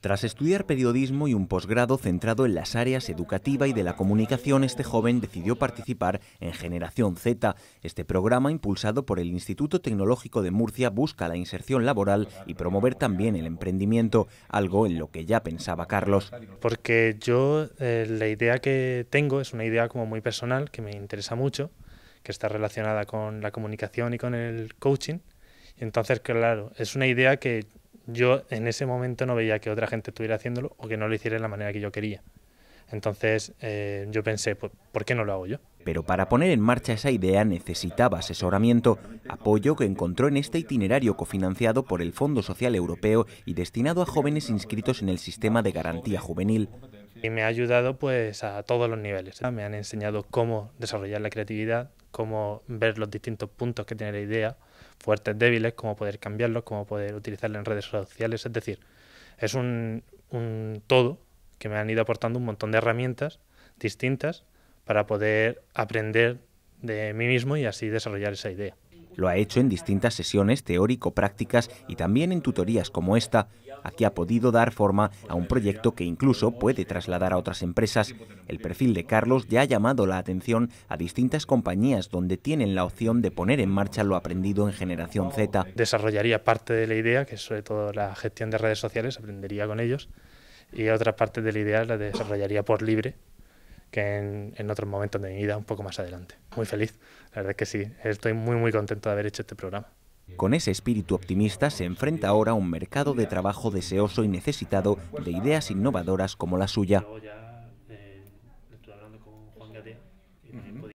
Tras estudiar periodismo y un posgrado centrado en las áreas educativa y de la comunicación, este joven decidió participar en Generación Z. Este programa, impulsado por el Instituto Tecnológico de Murcia, busca la inserción laboral y promover también el emprendimiento, algo en lo que ya pensaba Carlos. Porque yo eh, la idea que tengo es una idea como muy personal, que me interesa mucho, que está relacionada con la comunicación y con el coaching. Entonces, claro, es una idea que yo en ese momento no veía que otra gente estuviera haciéndolo o que no lo hiciera de la manera que yo quería. Entonces eh, yo pensé, pues, ¿por qué no lo hago yo? Pero para poner en marcha esa idea necesitaba asesoramiento, apoyo que encontró en este itinerario cofinanciado por el Fondo Social Europeo y destinado a jóvenes inscritos en el sistema de garantía juvenil. Y me ha ayudado pues a todos los niveles. Me han enseñado cómo desarrollar la creatividad, cómo ver los distintos puntos que tiene la idea, fuertes, débiles, cómo poder cambiarlos, cómo poder utilizarlo en redes sociales. Es decir, es un todo que me han ido aportando un montón de herramientas distintas para poder aprender de mí mismo y así desarrollar esa idea. Lo ha hecho en distintas sesiones teórico-prácticas y también en tutorías como esta. Aquí ha podido dar forma a un proyecto que incluso puede trasladar a otras empresas. El perfil de Carlos ya ha llamado la atención a distintas compañías donde tienen la opción de poner en marcha lo aprendido en Generación Z. Desarrollaría parte de la idea, que es sobre todo la gestión de redes sociales, aprendería con ellos, y otra parte de la idea la desarrollaría por libre que en, otros momentos de mi vida un poco más adelante. Muy feliz, la verdad es que sí, estoy muy muy contento de haber hecho este programa. Con ese espíritu optimista se enfrenta ahora a un mercado de trabajo deseoso y necesitado de ideas innovadoras como la suya.